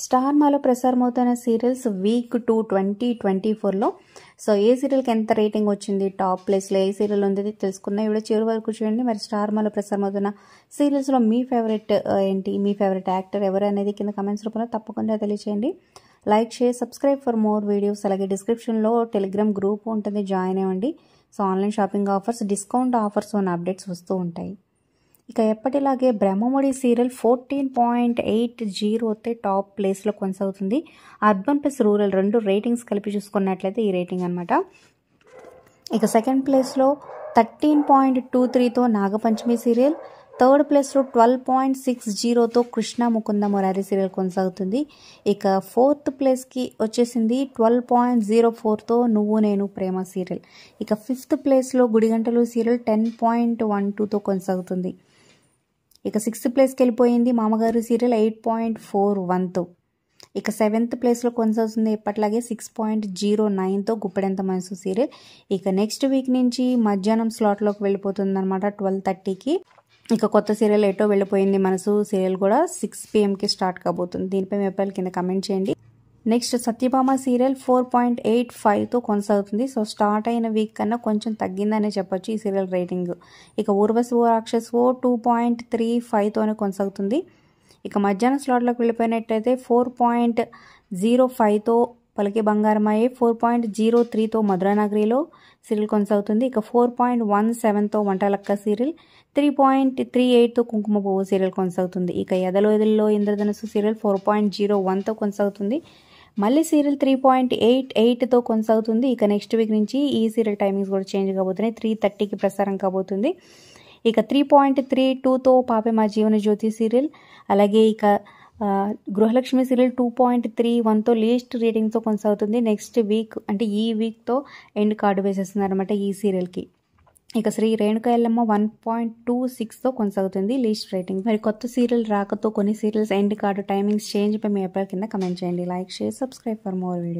star మాలో ప్రసారమవుతున్న serials week two twenty twenty ఫోర్లో సో ఏ సీరియల్కి ఎంత రేటింగ్ వచ్చింది టాప్ ప్లేస్లో ఏ సీరియల్ ఉంది తెలుసుకున్నా ఇప్పుడు చివరి వరకు చూడండి మరి స్టార్ మాలో ప్రసారమవుతున్న సీరియల్స్లో మీ ఫేవరెట్ ఏంటి మీ ఫేవరెట్ యాక్టర్ ఎవరు అనేది కింద కమెంట్స్ రూపంలో తప్పకుండా తెలియచేయండి like share subscribe for more videos అలాగే డిస్క్రిప్షన్లో టెలిగ్రామ్ గ్రూప్ ఉంటుంది జాయిన్ అవ్వండి so online shopping offers discount offers ఉన్న అప్డేట్స్ వస్తూ ఉంటాయి ఇక ఎప్పటిలాగే Brahmamudi serial fourteen point eight zero అయితే టాప్ ప్లేస్లో కొనసాగుతుంది అర్బన్ ప్లస్ రూరల్ రెండు రేటింగ్స్ కలిపి చూసుకున్నట్లయితే ఈ రేటింగ్ అనమాట ఇక సెకండ్ ప్లేస్లో థర్టీన్ పాయింట్ టూ త్రీతో నాగపంచమి సీరియల్ థర్డ్ ప్లేస్లో ట్వెల్వ్ పాయింట్ సిక్స్ జీరోతో కృష్ణ ముకుంద మురారి సీరియల్ కొనసాగుతుంది ఇక ఫోర్త్ ప్లేస్కి వచ్చేసింది ట్వెల్వ్ పాయింట్ జీరో ఫోర్తో నువ్వు నేను ప్రేమ సీరియల్ ఇక ఫిఫ్త్ ప్లేస్లో Gudigantalu serial ten point one టూతో కొనసాగుతుంది ఇక సిక్స్త్ ప్లేస్కి వెళ్ళిపోయింది Mamagaru serial eight point four వన్తో ఇక సెవెంత్ ప్లేస్లో కొనసాగుతుంది ఎప్పట్లాగే సిక్స్ పాయింట్ జీరో నైన్తో గుప్పెడంత మనసు సీరియల్ ఇక నెక్స్ట్ వీక్ నుంచి మధ్యాహ్నం స్లాట్లోకి వెళ్ళిపోతుంది అనమాట ట్వెల్వ్ థర్టీకి ఇక కొత్త సీరియల్ ఎటో వెళ్ళిపోయింది మనసు సీరియల్ కూడా సిక్స్ పిఎంకి స్టార్ట్ కాబోతుంది దీనిపై మీ కింద కమెంట్ చేయండి next Satyabhama serial four point eight ఫైవ్తో కొనసాగుతుంది సో స్టార్ట్ అయిన వీక్ కన్నా కొంచెం తగ్గిందనే చెప్పొచ్చు ఈ సీరియల్ రేటింగ్ ఇక రాక్షస్ ఓ టూ పాయింట్ త్రీ ఫైవ్తోనే కొనసాగుతుంది ఇక మధ్యాహ్నం స్లాట్లోకి వెళ్ళిపోయినట్టయితే ఫోర్ పాయింట్ జీరో ఫైవ్తో బంగారం అయ్యే ఫోర్ పాయింట్ జీరో త్రీతో మధురానగరిలో సీరియల్ కొనసాగుతుంది ఇక ఫోర్ పాయింట్ వన్ సెవెన్తో వంటలక్క సీరియల్ త్రీ పాయింట్ త్రీ ఎయిట్తో కుంకుమ పువ్వు సీరియల్ కొనసాగుతుంది ఇక ఎదలో ఎదల్లో ఇంద్రధనుసు సీరియల్ ఫోర్ పాయింట్ జీరో వన్తో కొనసాగుతుంది మళ్ళీ సీరియల్ త్రీ పాయింట్ ఎయిట్ ఎయిట్తో కొనసాగుతుంది ఇక నెక్స్ట్ వీక్ నుంచి ఈ సీరియల్ టైమింగ్స్ కూడా చేంజ్ కాబోతున్నాయి త్రీ థర్టీకి ప్రసారం కాబోతుంది ఇక త్రీ పాయింట్ త్రీ టూతో పాపే మా జీవన జ్యోతి సీరియల్ అలాగే ఇక Gruhalakshmi serial two point three వన్తో లీస్ట్ రేటింగ్తో కొనసాగుతుంది నెక్స్ట్ వీక్ అంటే ఈ వీక్తో ఎండ్ కార్డు వేసేస్తున్నారు అనమాట ఈ సీరియల్కి ఇక Sri Renuka Yellamma one point two సిక్స్తో కొనసాగుతుంది లీస్ట్ రేటింగ్ మరి కొత్త సీరియల్ రాకతో కొన్ని serials end card timings change పై మీ అప్పటి కింద కమెంట్ చేయండి like share subscribe for more video